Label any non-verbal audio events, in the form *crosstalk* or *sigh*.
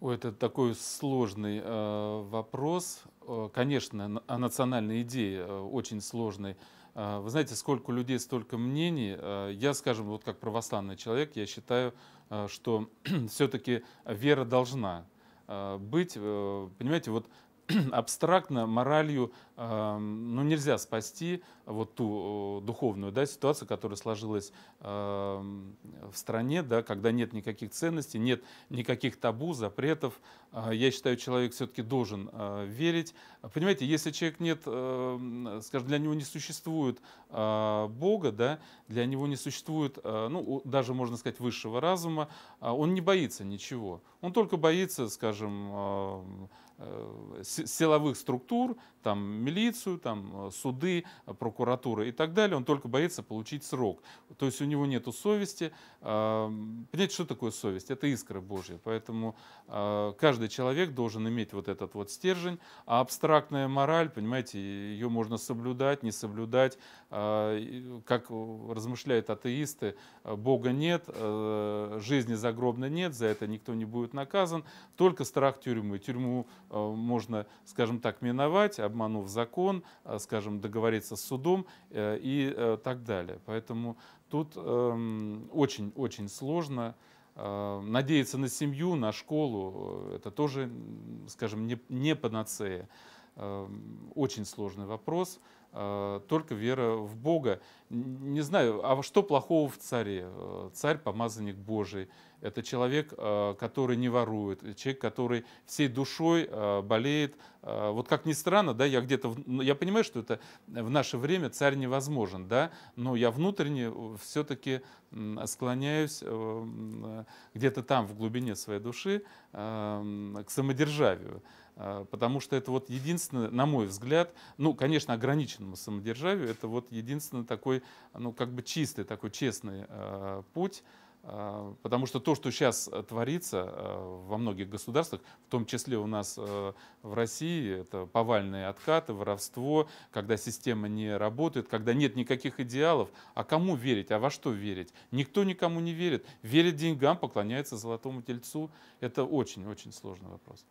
Ой, это такой сложный э, вопрос. Э, конечно, о национальной идее э, очень сложный. Э, вы знаете, сколько людей, столько мнений. Я, скажем, вот как православный человек, я считаю, что *clears throat* все-таки вера должна быть. Понимаете, вот *clears throat* абстрактно моралью ну, нельзя спасти вот ту духовную да, ситуацию, которая сложилась в стране, да, когда нет никаких ценностей, нет никаких табу, запретов. А, я считаю, человек все-таки должен а, верить. Понимаете, если человек нет, скажем, для него не существует а, Бога, да, для него не существует, ну, даже можно сказать, высшего разума, он не боится ничего. Он только боится, скажем, э, силовых структур, там, милицию, там, э, суды, э, прокуратуры и так далее. Он только боится получить срок. То есть у него нет совести. Понимаете, что такое совесть? Это искра Божья. Поэтому э, каждый человек должен иметь вот этот вот стержень. А абстрактная мораль, понимаете, ее можно соблюдать, не соблюдать. Как размышляют атеисты, Бога нет, жизни загробной нет, за это никто не будет наказан. Только страх тюрьмы. Тюрьму можно, скажем так, миновать, обманув закон, э, скажем, договориться с судом э, и э, так далее. Поэтому тут очень-очень эм, сложно надеяться на семью, на школу, это тоже, скажем, не, не панацея. Эм, очень сложный вопрос. Э, только вера в Бога. Не знаю, а что плохого в царе? Э, царь – помазанник Божий. Это человек, э, который не ворует, человек, который всей душой болеет. Вот как ни странно, да, я где-то, ну, я понимаю, что это в наше время царь невозможен, да, но я внутренне все-таки склоняюсь где-то там в глубине своей души к самодержавию потому что это вот единственное, на мой взгляд, ну, конечно, ограничен народному самодержавию. Это вот единственный такой, ну, как бы чистый, такой честный э, путь. Э, потому что то, что сейчас э, творится э, во многих государствах, в том числе у нас э, в России, это повальные откаты, воровство, когда система не работает, когда нет никаких идеалов. А кому верить, а во что верить? Никто никому не верит. Верит деньгам, поклоняется золотому тельцу. Это очень-очень сложный вопрос.